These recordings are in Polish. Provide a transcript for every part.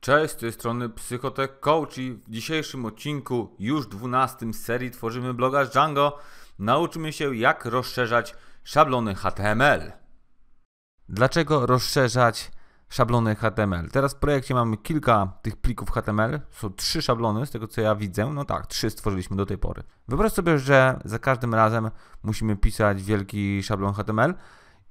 Cześć, z tej strony Psychotech Coach i w dzisiejszym odcinku, już 12 serii Tworzymy bloga z Django, nauczymy się jak rozszerzać szablony HTML. Dlaczego rozszerzać szablony HTML? Teraz w projekcie mamy kilka tych plików HTML, są trzy szablony z tego co ja widzę, no tak, trzy stworzyliśmy do tej pory. Wyobraź sobie, że za każdym razem musimy pisać wielki szablon HTML,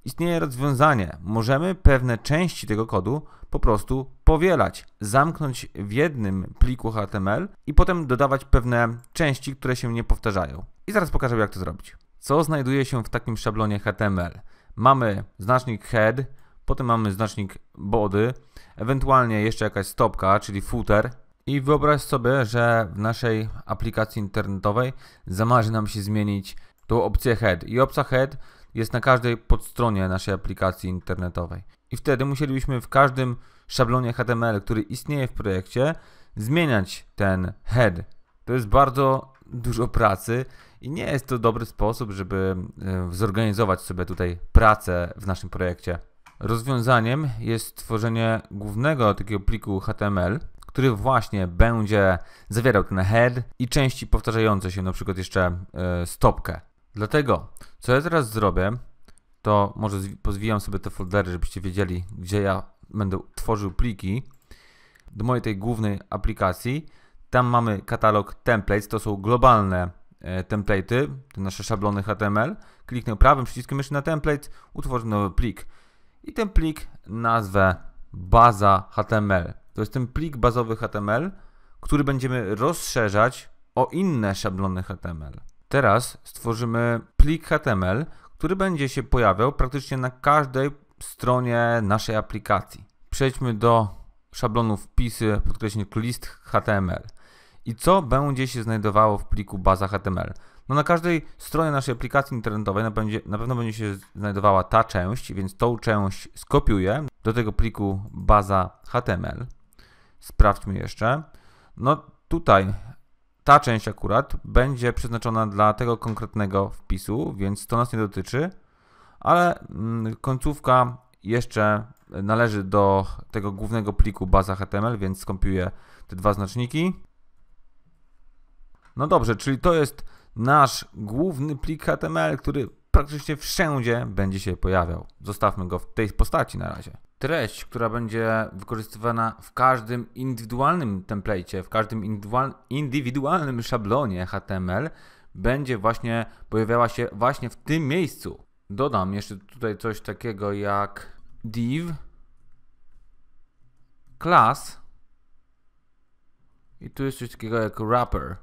istnieje rozwiązanie. Możemy pewne części tego kodu po prostu powielać, zamknąć w jednym pliku HTML i potem dodawać pewne części, które się nie powtarzają. I zaraz pokażę, jak to zrobić. Co znajduje się w takim szablonie HTML? Mamy znacznik head, potem mamy znacznik body, ewentualnie jeszcze jakaś stopka, czyli footer. I wyobraź sobie, że w naszej aplikacji internetowej zamarzy nam się zmienić tą opcję head. I opcja head jest na każdej podstronie naszej aplikacji internetowej. I wtedy musielibyśmy w każdym szablonie HTML, który istnieje w projekcie, zmieniać ten head. To jest bardzo dużo pracy i nie jest to dobry sposób, żeby e, zorganizować sobie tutaj pracę w naszym projekcie. Rozwiązaniem jest stworzenie głównego takiego pliku HTML, który właśnie będzie zawierał ten head i części powtarzające się, na przykład jeszcze e, stopkę. Dlatego, co ja teraz zrobię, to może pozwijam sobie te foldery, żebyście wiedzieli, gdzie ja będę tworzył pliki do mojej tej głównej aplikacji. Tam mamy katalog templates, to są globalne e, templaty, te nasze szablony HTML. Kliknę prawym przyciskiem myszy na template, utworzę nowy plik. I ten plik nazwę baza HTML. To jest ten plik bazowy HTML, który będziemy rozszerzać o inne szablony HTML. Teraz stworzymy plik HTML, który będzie się pojawiał praktycznie na każdej stronie naszej aplikacji. Przejdźmy do szablonu wpisy, podkreśnik list HTML. I co będzie się znajdowało w pliku baza HTML? No na każdej stronie naszej aplikacji internetowej na, będzie, na pewno będzie się znajdowała ta część, więc tą część skopiuję do tego pliku baza HTML. Sprawdźmy jeszcze. No tutaj ta część akurat będzie przeznaczona dla tego konkretnego wpisu, więc to nas nie dotyczy, ale mm, końcówka jeszcze należy do tego głównego pliku baza HTML, więc skopiuję te dwa znaczniki. No dobrze, czyli to jest nasz główny plik HTML, który praktycznie wszędzie będzie się pojawiał. Zostawmy go w tej postaci na razie treść, która będzie wykorzystywana w każdym indywidualnym templecie, w każdym indywidualnym szablonie HTML, będzie właśnie pojawiała się właśnie w tym miejscu. Dodam jeszcze tutaj coś takiego jak div class i tu jest coś takiego jak wrapper.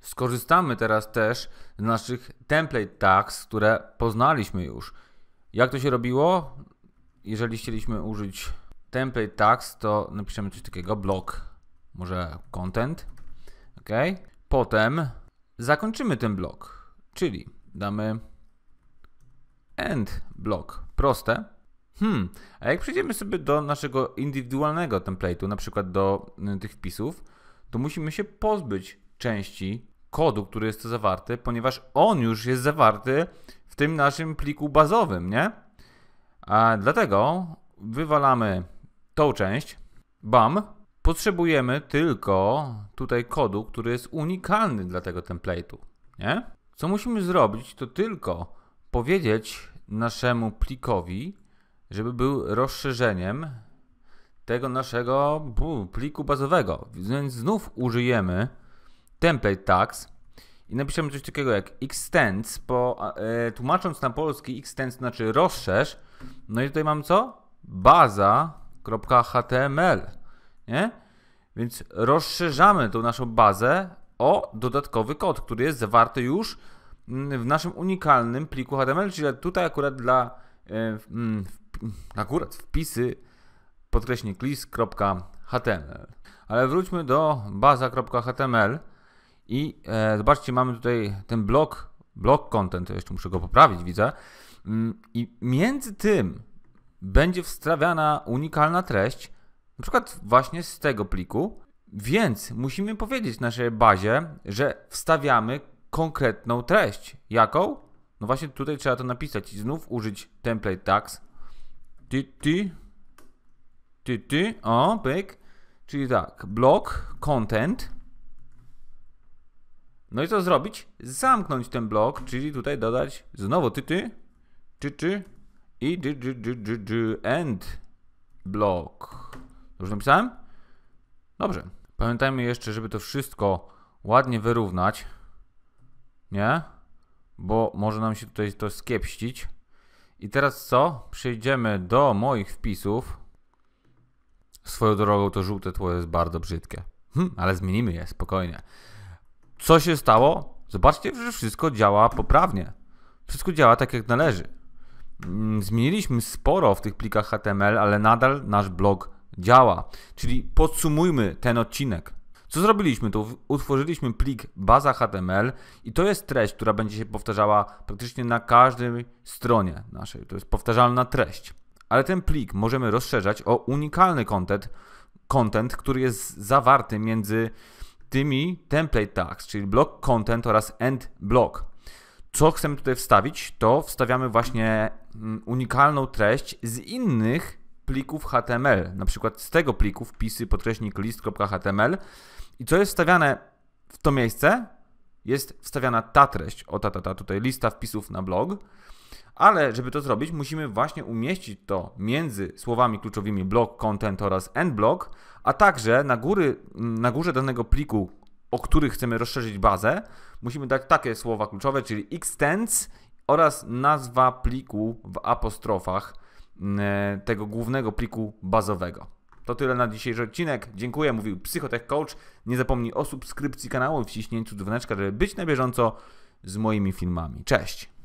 Skorzystamy teraz też z naszych template tags, które poznaliśmy już. Jak to się robiło? Jeżeli chcieliśmy użyć template tags, to napiszemy coś takiego, blok, może content, ok? Potem zakończymy ten blok, czyli damy end blok, proste. Hmm, a jak przejdziemy sobie do naszego indywidualnego template'u, na przykład do y, tych wpisów, to musimy się pozbyć części kodu, który jest tu zawarty, ponieważ on już jest zawarty w tym naszym pliku bazowym, nie? A dlatego wywalamy tą część, bam, potrzebujemy tylko tutaj kodu, który jest unikalny dla tego template'u, nie? Co musimy zrobić, to tylko powiedzieć naszemu plikowi, żeby był rozszerzeniem tego naszego pliku bazowego. Więc znów użyjemy template tags i napiszemy coś takiego jak extends, bo e, tłumacząc na polski extends znaczy rozszerz, no i tutaj mam co? Baza.html, nie? Więc rozszerzamy tą naszą bazę o dodatkowy kod, który jest zawarty już mm, w naszym unikalnym pliku HTML, czyli tutaj akurat dla e, w, mm, akurat wpisy podkreśnik list.html. Ale wróćmy do baza.html i e, zobaczcie, mamy tutaj ten blok, blok content, jeszcze muszę go poprawić, widzę. Mm, I między tym będzie wstawiana unikalna treść, na przykład właśnie z tego pliku, więc musimy powiedzieć naszej bazie, że wstawiamy konkretną treść. Jaką? No właśnie tutaj trzeba to napisać i znów użyć template tags. Ty, ty, ty, ty, o, pyk. Czyli tak, blok, content, no i co zrobić? Zamknąć ten blok, czyli tutaj dodać znowu ty ty, czy czy i dy, dy, dy, dy, dy, end blok. Już napisałem? Dobrze. Pamiętajmy jeszcze, żeby to wszystko ładnie wyrównać. Nie? Bo może nam się tutaj to skiepścić. I teraz co? Przejdziemy do moich wpisów. Swoją drogą to żółte tło jest bardzo brzydkie. Hm, ale zmienimy je spokojnie. Co się stało? Zobaczcie, że wszystko działa poprawnie. Wszystko działa tak jak należy. Mm, zmieniliśmy sporo w tych plikach HTML, ale nadal nasz blog działa. Czyli podsumujmy ten odcinek. Co zrobiliśmy? To utworzyliśmy plik baza HTML i to jest treść, która będzie się powtarzała praktycznie na każdej stronie naszej. To jest powtarzalna treść. Ale ten plik możemy rozszerzać o unikalny content, content który jest zawarty między tymi template tags, czyli block content oraz end block. Co chcemy tutaj wstawić, to wstawiamy właśnie mm, unikalną treść z innych plików HTML, na przykład z tego pliku wpisy podkreśnik list.html i co jest wstawiane w to miejsce, jest wstawiana ta treść, o ta, ta, ta, tutaj lista wpisów na blog, ale żeby to zrobić, musimy właśnie umieścić to między słowami kluczowymi blog, content oraz endblog, a także na, góry, na górze danego pliku, o który chcemy rozszerzyć bazę, musimy dać takie słowa kluczowe, czyli extends oraz nazwa pliku w apostrofach mm, e, tego głównego pliku bazowego. To tyle na dzisiejszy odcinek. Dziękuję, mówił Psychotech Coach. Nie zapomnij o subskrypcji kanału i wciśnięciu dzwoneczka, żeby być na bieżąco z moimi filmami. Cześć!